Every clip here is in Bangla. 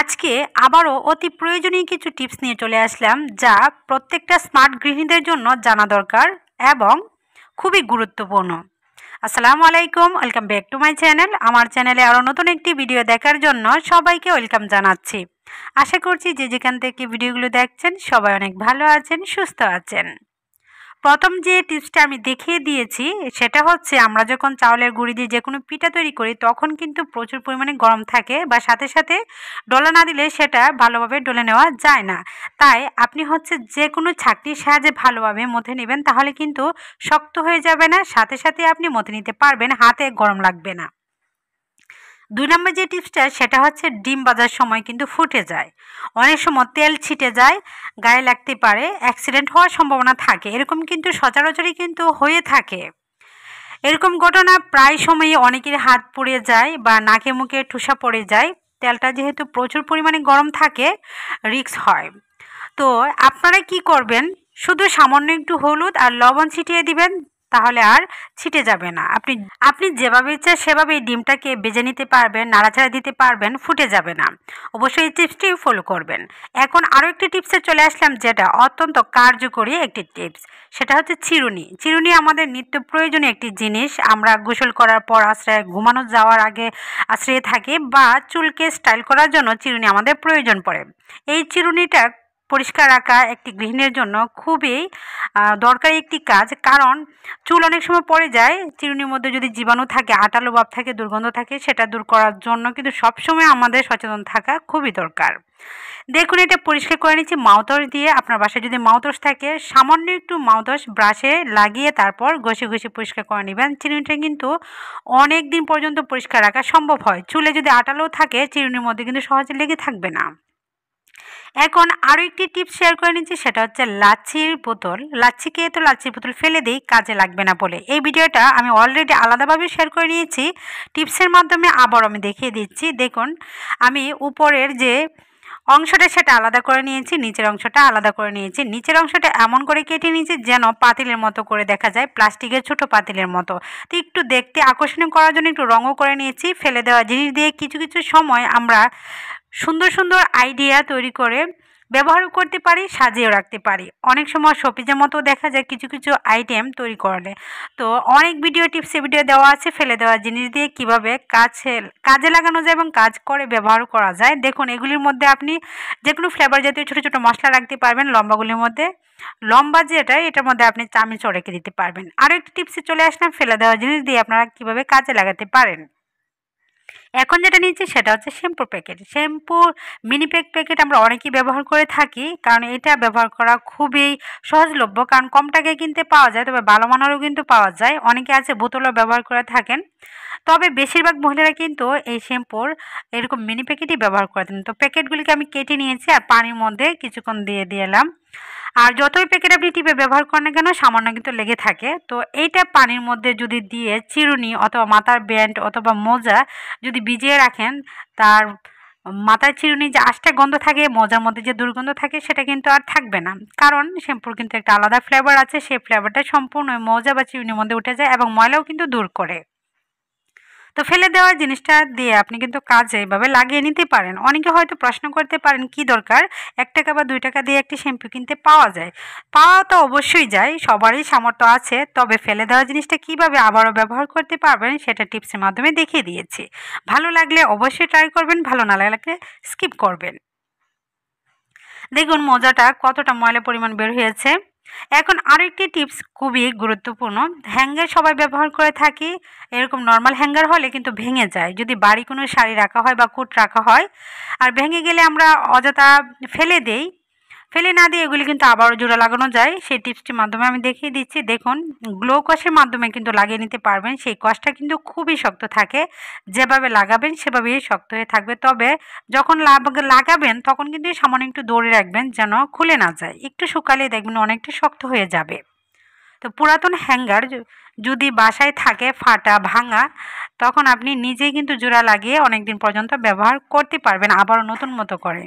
আজকে আবারও অতি প্রয়োজনীয় কিছু টিপস নিয়ে চলে আসলাম যা প্রত্যেকটা স্মার্ট গৃহিণীদের জন্য জানা দরকার এবং খুবই গুরুত্বপূর্ণ আসসালামু আলাইকুম welcome back to my channel আমার চ্যানেলে আরও নতুন একটি ভিডিও দেখার জন্য সবাইকে ওয়েলকাম জানাচ্ছি আশা করছি যে যেখান থেকে ভিডিওগুলো দেখছেন সবাই অনেক ভালো আছেন সুস্থ আছেন প্রথম যে টিপসটা আমি দেখিয়ে দিয়েছি সেটা হচ্ছে আমরা যখন চাউলের গুঁড়ি দিয়ে যে কোনো পিঠা তৈরি করি তখন কিন্তু প্রচুর পরিমাণে গরম থাকে বা সাথে সাথে ডলা না দিলে সেটা ভালোভাবে ডলে নেওয়া যায় না তাই আপনি হচ্ছে যে কোনো ছাকটির সাহায্যে ভালোভাবে মথে নেবেন তাহলে কিন্তু শক্ত হয়ে যাবে না সাথে সাথে আপনি মথে নিতে পারবেন হাতে গরম লাগবে না দুই নম্বর যে টিপসটা সেটা হচ্ছে ডিম বাজার সময় কিন্তু ফুটে যায় অনেক সময় তেল ছিটে যায় গায়ে লাগতে পারে অ্যাক্সিডেন্ট হওয়ার সম্ভাবনা থাকে এরকম কিন্তু সচরাচরই কিন্তু হয়ে থাকে এরকম ঘটনা প্রায় সময়ই অনেকের হাত পড়ে যায় বা নাকে মুখে ঠুসা পড়ে যায় তেলটা যেহেতু প্রচুর পরিমাণে গরম থাকে রিক্স হয় তো আপনারা কি করবেন শুধু সামান্য একটু হলুদ আর লবণ ছিটিয়ে দিবেন তাহলে আর ছিটে যাবে না আপনি আপনি যেভাবে ইচ্ছা সেভাবে ডিমটাকে বেজে নিতে পারবেন নাড়াচাড়া দিতে পারবেন ফুটে যাবে না অবশ্যই এই টিপসটি ফলো করবেন এখন আরও একটি টিপসে চলে আসলাম যেটা অত্যন্ত কার্যকরী একটি টিপস সেটা হচ্ছে চিরুনি চিরুনি আমাদের নিত্য প্রয়োজনীয় একটি জিনিস আমরা গোসল করার পর আশ্রয় ঘুমানো যাওয়ার আগে আশ্রয়ে থাকি বা চুলকে স্টাইল করার জন্য চিরুনি আমাদের প্রয়োজন পড়ে এই চিরুনিটা পরিষ্কার রাখা একটি গৃহিণীর জন্য খুবই দরকারি একটি কাজ কারণ চুল অনেক সময় পড়ে যায় চিরুনির মধ্যে যদি জীবাণু থাকে আটালো ভাব থাকে দুর্গন্ধ থাকে সেটা দূর করার জন্য কিন্তু সবসময় আমাদের সচেতন থাকা খুবই দরকার দেখুন এটা পরিষ্কার করে নিচ্ছি মাউথওয়াশ দিয়ে আপনার বাসায় যদি মাউতস থাকে সামান্য একটু মাউতস ব্রাশে লাগিয়ে তারপর ঘষে ঘষে পরিষ্কার করে নেবেন চিরুনিটা কিন্তু অনেক দিন পর্যন্ত পরিষ্কার রাখা সম্ভব হয় চুলে যদি আটালো থাকে চিরুনির মধ্যে কিন্তু সহজে লেগে থাকবে না এখন আরও একটি টিপস শেয়ার করে নিচ্ছি সেটা হচ্ছে লাচ্ছির বোতল লাচ্ছিকে তো লাচ্ছির বোতল ফেলে দিই কাজে লাগবে না বলে এই ভিডিওটা আমি অলরেডি আলাদাভাবে শেয়ার করে নিয়েছি টিপসের মাধ্যমে আবার আমি দেখিয়ে দিচ্ছি দেখুন আমি উপরের যে অংশটা সেটা আলাদা করে নিয়েছি নিচের অংশটা আলাদা করে নিয়েছি নিচের অংশটা এমন করে কেটে নিয়েছি যেন পাতিলের মতো করে দেখা যায় প্লাস্টিকের ছোট পাতিলের মতো তো একটু দেখতে আকর্ষণীয় করার জন্য একটু রঙও করে নিয়েছি ফেলে দেওয়া জিনিস দিয়ে কিছু কিছু সময় আমরা সুন্দর সুন্দর আইডিয়া তৈরি করে ব্যবহারও করতে পারি সাজিয়েও রাখতে পারি অনেক সময় শপিজের মতো দেখা যায় কিছু কিছু আইটেম তৈরি করলে তো অনেক ভিডিও টিপসে ভিডিও দেওয়া আছে ফেলে দেওয়া জিনিস দিয়ে কিভাবে কাছে কাজে লাগানো যায় এবং কাজ করে ব্যবহার করা যায় দেখুন এগুলির মধ্যে আপনি যে কোনো ফ্লেভার জাতীয় ছোটো ছোটো মশলা রাখতে পারবেন লম্বাগুলির মধ্যে লম্বা যেটা এটার মধ্যে আপনি চামিচও রেখে দিতে পারবেন আরও একটি টিপসে চলে আসলাম ফেলে দেওয়া জিনিস দিয়ে আপনারা কিভাবে কাজে লাগাতে পারেন এখন যেটা নিচ্ছি সেটা হচ্ছে শ্যাম্পুর packet shampoo mini pack packet আমরা অনেকেই ব্যবহার করে থাকি কারণ এটা ব্যবহার করা খুবই সহজলভ্য কারণ কম টাকায় কিনতে পাওয়া যায় তবে ভালো মানেরও কিন্তু পাওয়া যায় অনেকে আছে বোতলও ব্যবহার করে থাকেন তবে বেশিরভাগ মহিলারা কিন্তু এই শ্যাম্পুর এরকম মিনি প্যাকেটই ব্যবহার করে থাকেন তো প্যাকেটগুলিকে আমি কেটে নিয়েছি আর পানির মধ্যে কিছুক্ষণ দিয়ে এলাম আর যতই প্যাকেট আপনি টিপে ব্যবহার করেন কেন সামান্য কিন্তু লেগে থাকে তো এইটা পানির মধ্যে যদি দিয়ে চিরুনি অথবা মাথার ব্যান্ড অথবা মোজা যদি ভিজিয়ে রাখেন তার মাথার চিরুনি যে আশটা গন্ধ থাকে মজার মধ্যে যে দুর্গন্ধ থাকে সেটা কিন্তু আর থাকবে না কারণ শ্যাম্পুর কিন্তু একটা আলাদা ফ্লেভার আছে সেই ফ্লেভারটা সম্পূর্ণ মজা বা চিরুনির মধ্যে উঠে যায় এবং ময়লাও কিন্তু দূর করে তো ফেলে দেওয়ার জিনিসটা দিয়ে আপনি কিন্তু কাজে এভাবে লাগিয়ে নিতে পারেন অনেকে হয়তো প্রশ্ন করতে পারেন কি দরকার এক টাকা বা দুই টাকা দিয়ে একটি শ্যাম্পু কিনতে পাওয়া যায় পাওয়া তো অবশ্যই যায় সবারই সামর্থ্য আছে তবে ফেলে দেওয়া জিনিসটা কিভাবে আবারও ব্যবহার করতে পারবেন সেটা টিপসের মাধ্যমে দেখিয়ে দিয়েছি ভালো লাগলে অবশ্যই ট্রাই করবেন ভালো না লাগলে স্কিপ করবেন দেখুন মজাটা কতটা ময়লা পরিমাণ বের হয়েছে এখন আরেকটি টিপস খুবই গুরুত্বপূর্ণ হ্যাঙ্গার সবাই ব্যবহার করে থাকি এরকম নর্মাল হ্যাঙ্গার হলে কিন্তু ভেঙে যায় যদি বাড়ি কোনো শাড়ি রাখা হয় বা কোট রাখা হয় আর ভেঙে গেলে আমরা অযথা ফেলে দেই ফেলে না দিয়ে এগুলি কিন্তু আবারও জোড়া লাগানো যায় সেই টিপসটির মাধ্যমে আমি দেখিয়ে দিচ্ছি দেখুন গ্লো কষের মাধ্যমে কিন্তু লাগিয়ে নিতে পারবেন সেই কষটা কিন্তু খুবই শক্ত থাকে যেভাবে লাগাবেন সেভাবেই শক্ত হয়ে থাকবে তবে যখন লাগাবেন তখন কিন্তু সামান্য একটু দৌড়ে রাখবেন যেন খুলে না যায় একটু শুকালে দেখবেন অনেকটা শক্ত হয়ে যাবে তো পুরাতন হ্যাঙ্গার যদি বাসায় থাকে ফাটা ভাঙা তখন আপনি নিজেই কিন্তু জোড়া লাগিয়ে অনেক দিন পর্যন্ত ব্যবহার করতে পারবেন আবারও নতুন মতো করে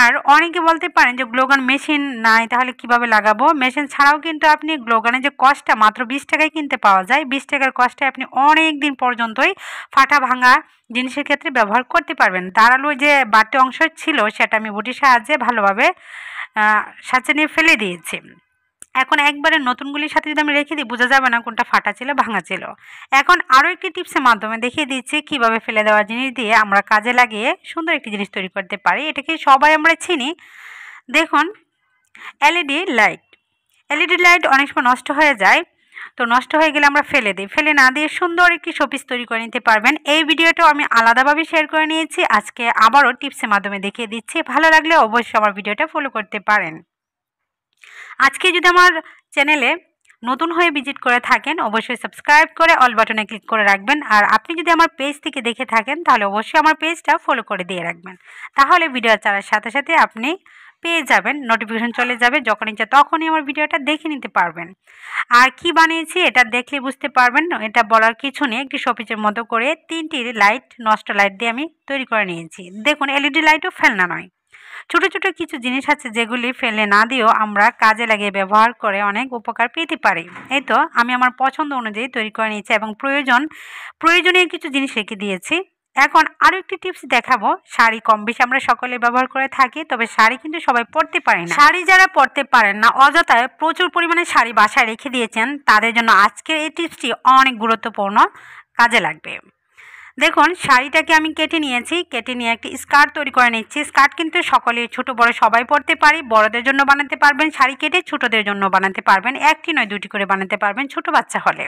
আর অনেকে বলতে পারেন যে গ্লোগান মেশিন নাই তাহলে কিভাবে লাগাবো মেশিন ছাড়াও কিন্তু আপনি গ্লোগানের যে কষ্টটা মাত্র বিশ টাকায় কিনতে পাওয়া যায় বিশ টাকার কষ্টে আপনি অনেক দিন পর্যন্তই ফাটা ভাঙা জিনিসের ক্ষেত্রে ব্যবহার করতে পারবেন দাঁড়ালো যে বাড়তি অংশ ছিল সেটা আমি বুটির সাহায্যে ভালোভাবে নিয়ে ফেলে দিয়েছি এখন একবারে নতুনগুলির সাথে যদি আমি রেখে দিই বোঝা যাবে না কোনটা ফাটা ছিল ভাঙা ছিল এখন আরও একটি টিপসের মাধ্যমে দেখিয়ে দিচ্ছি কিভাবে ফেলে দেওয়া জিনিস দিয়ে আমরা কাজে লাগিয়ে সুন্দর একটি জিনিস তৈরি করতে পারি এটাকে সবাই আমরা চিনি দেখুন এলইডি লাইট এলইডি লাইট অনেক সময় নষ্ট হয়ে যায় তো নষ্ট হয়ে গেলে আমরা ফেলে দিই ফেলে না দিয়ে সুন্দর একটি শোপিস তৈরি করে নিতে পারবেন এই ভিডিওটাও আমি আলাদাভাবে শেয়ার করে নিয়েছি আজকে আবারও টিপসের মাধ্যমে দেখিয়ে দিচ্ছি ভালো লাগলে অবশ্যই আমার ভিডিওটা ফলো করতে পারেন আজকে যদি আমার চ্যানেলে নতুন হয়ে ভিজিট করে থাকেন অবশ্যই সাবস্ক্রাইব করে অল বাটনে ক্লিক করে রাখবেন আর আপনি যদি আমার পেজ থেকে দেখে থাকেন তাহলে অবশ্যই আমার পেজটা ফলো করে দিয়ে রাখবেন তাহলে ভিডিও চালার সাথে সাথে আপনি পেয়ে যাবেন নোটিফিকেশন চলে যাবে যখন ইচ্ছা তখনই আমার ভিডিওটা দেখে নিতে পারবেন আর কি বানিয়েছি এটা দেখলে বুঝতে পারবেন এটা বলার কিছু নেই একটি শোপিচের মতো করে তিনটি লাইট নষ্ট লাইট দিয়ে আমি তৈরি করে নিয়েছি দেখুন এলইডি লাইটও ফেলনা নয় ছোট ছোট কিছু জিনিস আছে যেগুলি ফেলে না দিয়েও আমরা কাজে লাগিয়ে ব্যবহার করে অনেক উপকার পেতে পারি এই তো আমি আমার পছন্দ অনুযায়ী তৈরি করে নিয়েছি এবং প্রয়োজন প্রয়োজনীয় কিছু জিনিস রেখে দিয়েছি এখন আরও একটি টিপস দেখাবো শাড়ি কম বেশি আমরা সকলে ব্যবহার করে থাকি তবে শাড়ি কিন্তু সবাই পরতে পারে না শাড়ি যারা পরতে পারেন না অযথায় প্রচুর পরিমাণে শাড়ি বাসায় রেখে দিয়েছেন তাদের জন্য আজকের এই টিপসটি অনেক গুরুত্বপূর্ণ কাজে লাগবে দেখুন শাড়িটাকে আমি কেটে নিয়েছি কেটে নিয়ে একটি স্কার্ট তৈরি করে নিচ্ছি স্কার্ট কিন্তু সকলে ছোট বড় সবাই পরতে পারে বড়দের জন্য বানাতে পারবেন শাড়ি কেটে ছোটদের জন্য বানাতে পারবেন একটি নয় দুটি করে বানাতে পারবেন ছোট বাচ্চা হলে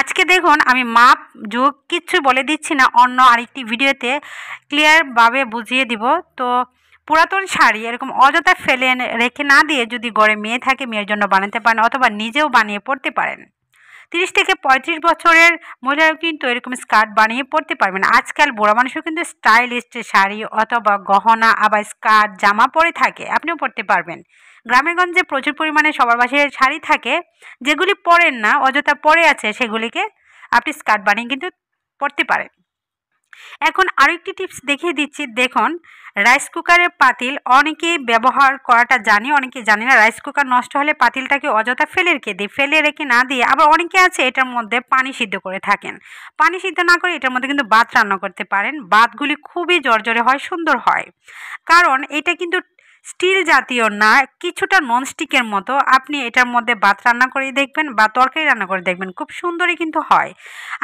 আজকে দেখুন আমি মাপ যুগ কিচ্ছু বলে দিচ্ছি না অন্য আরেকটি ভিডিওতে ক্লিয়ারভাবে বুঝিয়ে দিব তো পুরাতন শাড়ি এরকম অযথা ফেলে রেখে না দিয়ে যদি গড়ে মেয়ে থাকে মেয়ের জন্য বানাতে পারেন অথবা নিজেও বানিয়ে পড়তে পারেন তিরিশ থেকে পঁয়ত্রিশ বছরের মহিলারাও কিন্তু এরকম স্কার্ট বানিয়ে পরতে পারবেন আজকাল বুড়া মানুষও কিন্তু স্টাইলিস্ট শাড়ি অথবা গহনা আবার স্কার্ট জামা পরে থাকে আপনিও পরতে পারবেন গ্রামেগঞ্জে প্রচুর পরিমাণে সবার বাসে শাড়ি থাকে যেগুলি পরেন না অযথা পরে আছে সেগুলিকে আপনি স্কার্ট বানিয়ে কিন্তু পরতে পারেন এখন আরেকটি টিপস দেখিয়ে দিচ্ছি দেখুন রাইস কুকারের পাতিল অনেকে ব্যবহার করাটা জানি অনেকে জানি না রাইস কুকার নষ্ট হলে পাতিলটাকে অযথা ফেলে রেখে দিই ফেলে রেখে না দিয়ে আবার অনেকে আছে এটার মধ্যে পানি সিদ্ধ করে থাকেন পানি সিদ্ধ না করে এটার মধ্যে কিন্তু বাত রান্না করতে পারেন বাতগুলি খুবই জর্জরে হয় সুন্দর হয় কারণ এটা কিন্তু স্টিল জাতীয় না কিছুটা ননস্টিকের মতো আপনি এটার মধ্যে ভাত রান্না করে দেখবেন বা তরকারি রান্না করে দেখবেন খুব সুন্দরই কিন্তু হয়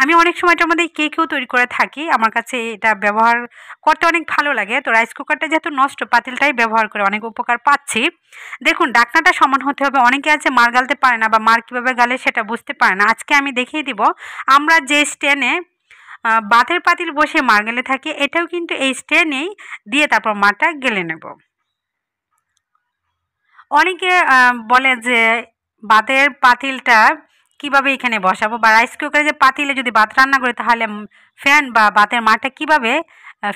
আমি অনেক সময় এটার মধ্যে কেকেও তৈরি করে থাকি আমার কাছে এটা ব্যবহার করতে অনেক ভালো লাগে তো রাইস কুকারটা যেহেতু নষ্ট পাতিলটাই ব্যবহার করে অনেক উপকার পাচ্ছি দেখুন ডাকনাটা সমান হতে হবে অনেকে আছে মার গালতে পারে না বা মার কীভাবে গালে সেটা বুঝতে পারে না আজকে আমি দেখিয়ে দিব আমরা যে স্টেনে বাতের পাতিল বসে মার গেলে থাকি এটাও কিন্তু এই স্টেনেই দিয়ে তারপর মারটা গেলে নেব অনেকে বলে যে বাতের পাতিলটা কিভাবে এখানে বসাবো বা রাইস কুকারে যে পাতিলে যদি ভাত রান্না করি তাহলে ফ্যান বা ভাতের মাঠটা কিভাবে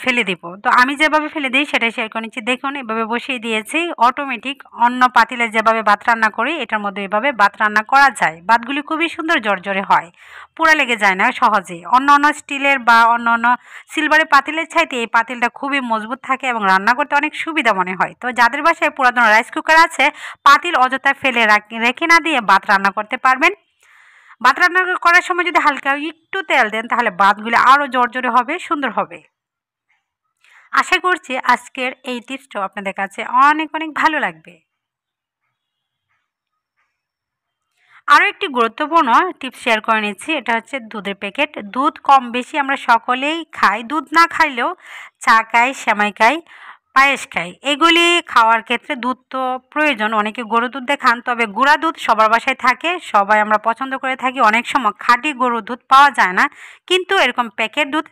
ফেলে দিব তো আমি যেভাবে ফেলে দিই সেটাই শেয়ার করে নিচ্ছি দেখুন এভাবে বসিয়ে দিয়েছি অটোমেটিক অন্য পাতিলে যেভাবে ভাত রান্না করি এটার মধ্যে এভাবে ভাত রান্না করা যায় ভাতগুলি খুবই সুন্দর জর্জরে হয় পোড়া লেগে যায় না সহজে অন্য অন্য স্টিলের বা অন্য অন্য সিলভারের পাতিলের চাইতে এই পাতিলটা খুবই মজবুত থাকে এবং রান্না করতে অনেক সুবিধা মনে হয় তো যাদের বাসায় পুরাতন রাইস কুকার আছে পাতিল অযথা ফেলে রেখে না দিয়ে ভাত রান্না করতে পারবেন ভাত রান্না করার সময় যদি হালকা একটু তেল দেন তাহলে ভাতগুলো আরও জর্জরে হবে সুন্দর হবে আশা করছি আজকের এই টিপসটা আপনাদের কাছে অনেক অনেক ভালো লাগবে আরও একটি গুরুত্বপূর্ণ টিপস শেয়ার করে নিচ্ছি এটা হচ্ছে দুধের প্যাকেট দুধ কম বেশি আমরা সকলেই খাই দুধ না খাইলেও চা খাই শ্যামাই খাই পায়েস খাই এগুলি খাওয়ার ক্ষেত্রে দুধ তো প্রয়োজন অনেকে গরু দুধ দিয়ে খান তবে গুঁড়া দুধ সবার বাসায় থাকে সবাই আমরা পছন্দ করে থাকি অনেক সময় খাঁটি গরুর দুধ পাওয়া যায় না কিন্তু এরকম প্যাকেট দুধ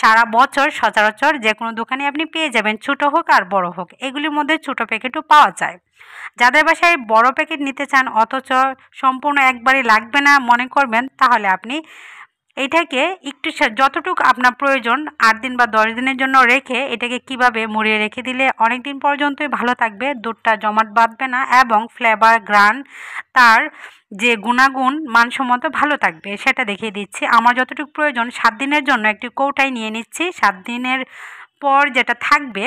সারা বছর সচরাচর যে কোনো দোকানে আপনি পেয়ে যাবেন ছোটো হোক আর বড় হোক এগুলির মধ্যে ছোটো প্যাকেটও পাওয়া যায় যাদের বাসায় বড় প্যাকেট নিতে চান অথচ সম্পূর্ণ একবারই লাগবে না মনে করবেন তাহলে আপনি এটাকে একটু যতটুকু আপনার প্রয়োজন আট দিন বা দশ দিনের জন্য রেখে এটাকে কিভাবে মুড়িয়ে রেখে দিলে অনেক দিন পর্যন্তই ভালো থাকবে দুধটা জমাট বাঁধবে না এবং ফ্লেভার গ্রান তার যে গুণাগুণ মানসম্মত ভালো থাকবে সেটা দেখিয়ে দিচ্ছি আমার যতটুকু প্রয়োজন সাত দিনের জন্য একটি কৌটায় নিয়ে নিচ্ছি সাত দিনের পর যেটা থাকবে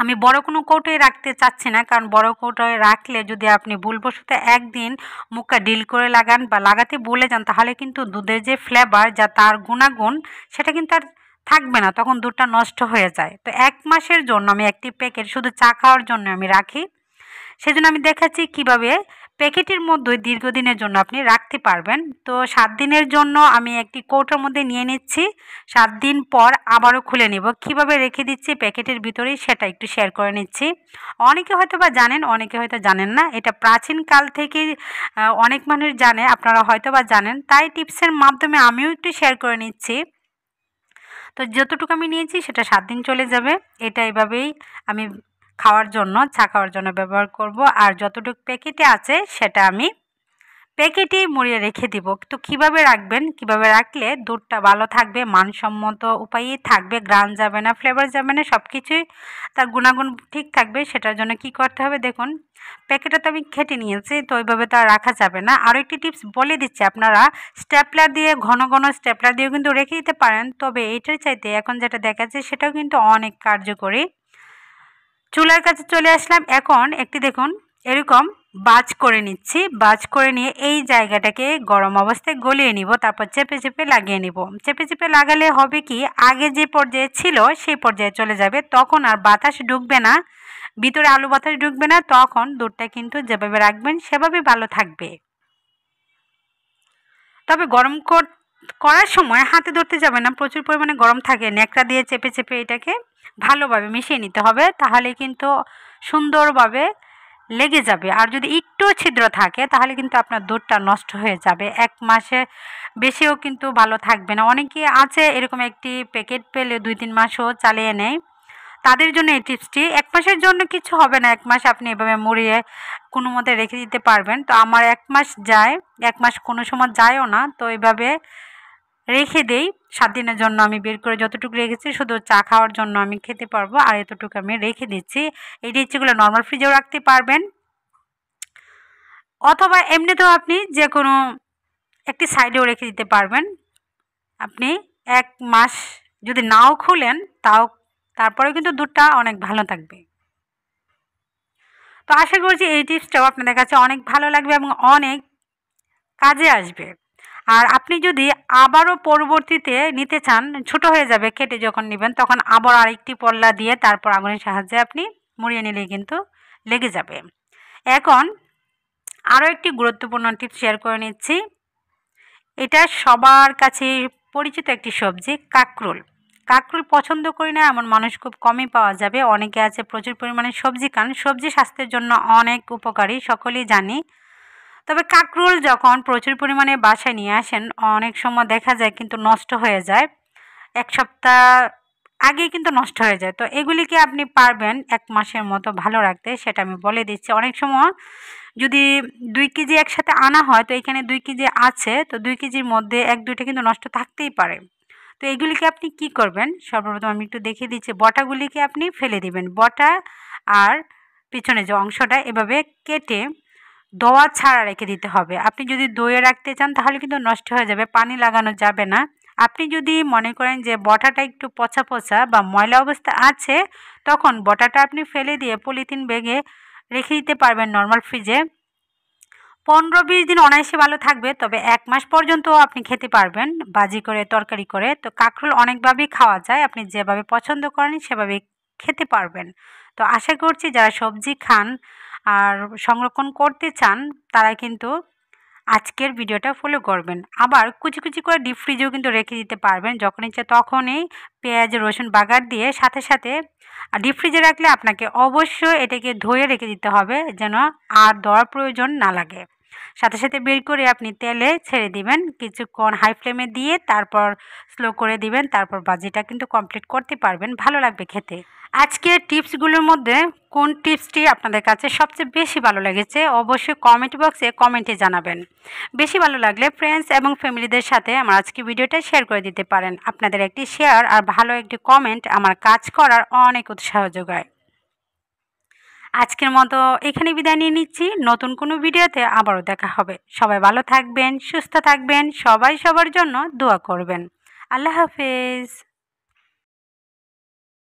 আমি বড় কোনো কোর্টে রাখতে চাচ্ছি না কারণ বড় কৌটোয় রাখলে যদি আপনি ভুলবশত একদিন মুখটা ডিল করে লাগান বা লাগাতে বলে যান তাহলে কিন্তু দুধের যে ফ্লেভার যা তার গুণাগুণ সেটা কিন্তু আর থাকবে না তখন দুধটা নষ্ট হয়ে যায় তো এক মাসের জন্য আমি একটি প্যাকেট শুধু চা খাওয়ার জন্য আমি রাখি সেজন্য আমি দেখাচ্ছি কিভাবে প্যাকেটের মধ্যে দীর্ঘদিনের জন্য আপনি রাখতে পারবেন তো সাত দিনের জন্য আমি একটি কৌটার মধ্যে নিয়ে নিচ্ছি সাত দিন পর আবারও খুলে নেব কিভাবে রেখে দিচ্ছি প্যাকেটের ভিতরেই সেটা একটু শেয়ার করে নিচ্ছি অনেকে হয়তো বা জানেন অনেকে হয়তো জানেন না এটা প্রাচীনকাল থেকে অনেক মানুষ জানে আপনারা হয়তো বা জানেন তাই টিপসের মাধ্যমে আমিও একটু শেয়ার করে নিচ্ছি তো যতটুকু আমি নিয়েছি সেটা সাত দিন চলে যাবে এটা এভাবেই আমি খাওয়ার জন্য চা খাওয়ার জন্য ব্যবহার করব আর যতটুকু প্যাকেটে আছে সেটা আমি প্যাকেটেই মুড়িয়ে রেখে দিব তো কিভাবে রাখবেন কিভাবে রাখলে দুধটা ভালো থাকবে মানসম্মত উপায়ে থাকবে গ্রান যাবে না ফ্লেভার যাবে না সব কিছুই তার গুণাগুণ ঠিক থাকবে সেটার জন্য কি করতে হবে দেখুন প্যাকেটটা তো আমি খেটে নিয়েছি তো ওইভাবে তো রাখা যাবে না আরও একটি টিপস বলে দিচ্ছি আপনারা স্ট্যাপলার দিয়ে ঘন ঘন স্ট্যাপলার দিয়েও কিন্তু রেখে দিতে পারেন তবে এটার চাইতে এখন যেটা দেখা যায় সেটাও কিন্তু অনেক কার্যকরী চুলার কাছে চলে আসলাম এখন একটি দেখুন এরকম বাজ করে নিচ্ছি বাজ করে নিয়ে এই জায়গাটাকে গরম অবস্থায় গলিয়ে নিব তারপর চেপে চেপে লাগিয়ে নিব চেপে চেপে লাগালে হবে কি আগে যে পর্যায়ে ছিল সেই পর্যায়ে চলে যাবে তখন আর বাতাস ঢুকবে না ভিতরে আলু বাতাস ঢুকবে না তখন দুধটা কিন্তু যেভাবে রাখবেন সেভাবে ভালো থাকবে তবে গরম করতে করার সময় হাতে ধরতে যাবে না প্রচুর পরিমাণে গরম থাকে ন্যাকড়া দিয়ে চেপে চেপে এটাকে ভালোভাবে মিশিয়ে নিতে হবে তাহলে কিন্তু সুন্দরভাবে লেগে যাবে আর যদি একটু ছিদ্র থাকে তাহলে কিন্তু আপনার দুধটা নষ্ট হয়ে যাবে এক মাসে বেশিও কিন্তু ভালো থাকবে না অনেকে আছে এরকম একটি প্যাকেট পেলে দুই তিন মাসও চালিয়ে নেয় তাদের জন্য এই টিপসটি এক মাসের জন্য কিছু হবে না এক মাস আপনি এভাবে মুড়িয়ে কোনো মতে রেখে দিতে পারবেন তো আমার এক মাস যায় এক মাস কোনো সময় যায়ও না তো এভাবে রেখে দেই সাত দিনের জন্য আমি বের করে যতটুকু রেখেছি শুধু চা খাওয়ার জন্য আমি খেতে পারবো আর এতটুকু আমি রেখে দিচ্ছি এই রেচিগুলো নর্মাল ফ্রিজেও রাখতে পারবেন অথবা এমনিতেও আপনি যে কোনো একটি সাইডেও রেখে দিতে পারবেন আপনি এক মাস যদি নাও খুলেন তাও তারপরেও কিন্তু দুধটা অনেক ভালো থাকবে তো আশা করছি এই টিপসটাও আপনাদের কাছে অনেক ভালো লাগবে এবং অনেক কাজে আসবে আর আপনি যদি আবারও পরবর্তীতে নিতে চান ছোট হয়ে যাবে কেটে যখন নেবেন তখন আবার আরেকটি পল্লা দিয়ে তারপর আগুনের সাহায্যে আপনি মুড়িয়ে নিলেই কিন্তু লেগে যাবে এখন আরও একটি গুরুত্বপূর্ণ টিপ শেয়ার করে নিচ্ছি এটা সবার কাছে পরিচিত একটি সবজি কাকরুল কাকরুল পছন্দ করি না এমন মানুষ খুব কমই পাওয়া যাবে অনেকে আছে প্রচুর পরিমাণে সবজি খান সবজি স্বাস্থ্যের জন্য অনেক উপকারী সকলেই জানি তবে কাঁকরোল যখন প্রচুর পরিমাণে বাসায় নিয়ে আসেন অনেক সময় দেখা যায় কিন্তু নষ্ট হয়ে যায় এক সপ্তাহ আগে কিন্তু নষ্ট হয়ে যায় তো এগুলিকে আপনি পারবেন এক মাসের মতো ভালো রাখতে সেটা আমি বলে দিচ্ছি অনেক সময় যদি দুই কেজি একসাথে আনা হয় তো এখানে দুই কেজি আছে তো দুই কেজির মধ্যে এক দুইটা কিন্তু নষ্ট থাকতেই পারে তো এগুলিকে আপনি কি করবেন সর্বপ্রথম আমি একটু দেখিয়ে দিচ্ছি বটাগুলিকে আপনি ফেলে দিবেন বটা আর পিছনে যে অংশটা এভাবে কেটে দোয়া ছাড়া রেখে দিতে হবে আপনি যদি দইয়ে রাখতে চান তাহলে কিন্তু নষ্ট হয়ে যাবে পানি লাগানো যাবে না আপনি যদি মনে করেন যে বটাটা একটু পচা পচা বা ময়লা অবস্থা আছে তখন বটাটা আপনি ফেলে দিয়ে পলিথিন ব্যাগে রেখে দিতে পারবেন নর্মাল ফ্রিজে পনেরো বিশ দিন অনায়াসে ভালো থাকবে তবে এক মাস পর্যন্ত আপনি খেতে পারবেন বাজি করে তরকারি করে তো কাঁকরোল অনেকভাবেই খাওয়া যায় আপনি যেভাবে পছন্দ করেন সেভাবে খেতে পারবেন তো আশা করছি যারা সবজি খান আর সংরক্ষণ করতে চান তারা কিন্তু আজকের ভিডিওটা ফলো করবেন আবার কুচি কুচি করে ডিপ ফ্রিজেও কিন্তু রেখে দিতে পারবেন যখন ইচ্ছে তখনই পেঁয়াজ রসুন বাগার দিয়ে সাথে সাথে ডিপ ফ্রিজে রাখলে আপনাকে অবশ্যই এটাকে ধুয়ে রেখে দিতে হবে যেন আর দেওয়ার প্রয়োজন না লাগে সাথে সাথে বের করে আপনি তেলে ছেড়ে দিবেন কিছুক্ষণ হাই ফ্লেমে দিয়ে তারপর স্লো করে দিবেন তারপর বাজিটা কিন্তু কমপ্লিট করতে পারবেন ভালো লাগবে খেতে আজকের টিপসগুলোর মধ্যে কোন টিপসটি আপনাদের কাছে সবচেয়ে বেশি ভালো লেগেছে অবশ্যই কমেন্ট বক্সে কমেন্টে জানাবেন বেশি ভালো লাগলে ফ্রেন্ডস এবং ফ্যামিলিদের সাথে আমার আজকে ভিডিওটা শেয়ার করে দিতে পারেন আপনাদের একটি শেয়ার আর ভালো একটি কমেন্ট আমার কাজ করার অনেক উৎসাহ যোগায় আজকের মতো এখানে বিদায় নিয়ে নিচ্ছি নতুন কোনো ভিডিওতে আবারও দেখা হবে সবাই ভালো থাকবেন সুস্থ থাকবেন সবাই সবার জন্য দোয়া করবেন আল্লাহ হাফেজ